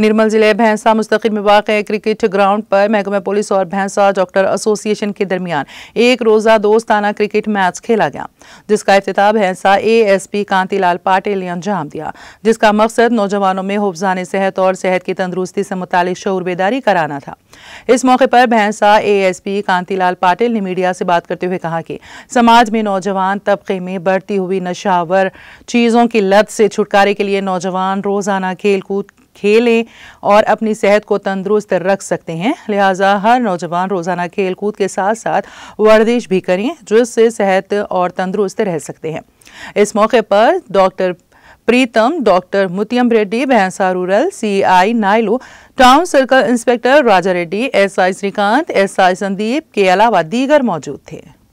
निर्मल जिले भैंसा मुस्तकिल में वाक़ क्रिकेट ग्राउंड पर महकमा पुलिस और भैंसा डॉक्टर एसोसिएशन के दरमियान एक रोज़ा दोस्ताना क्रिकेट मैच खेला गया जिसका अफ्ताह भैंसा A S P Kantilal Patil ने अंजाम दिया जिसका मकसद नौजवानों में हुफान सेहत और सेहत की तंदरुस्ती से मुतल शौर बेदारी कराना था इस मौके पर भैंसा एएसपी कांतिलाल पाटिल ने मीडिया से बात करते हुए कहा कि समाज में नौजवान तबके में बढ़ती हुई नशावर चीज़ों की लत से छुटकारे के लिए नौजवान रोज़ाना खेलकूद खेलें और अपनी सेहत को तंदुरुस्त रख सकते हैं लिहाजा हर नौजवान रोज़ाना खेलकूद के साथ साथ वर्जिश भी करें जिससे सेहत और तंदुरुस्त रह सकते हैं इस मौके पर doctor Pritam doctor Mutiyam Reddy Bhainsa rural CI नायलू town circle inspector Raja Reddy SI Srikanth SI Sandeep के अलावा दीगर मौजूद थे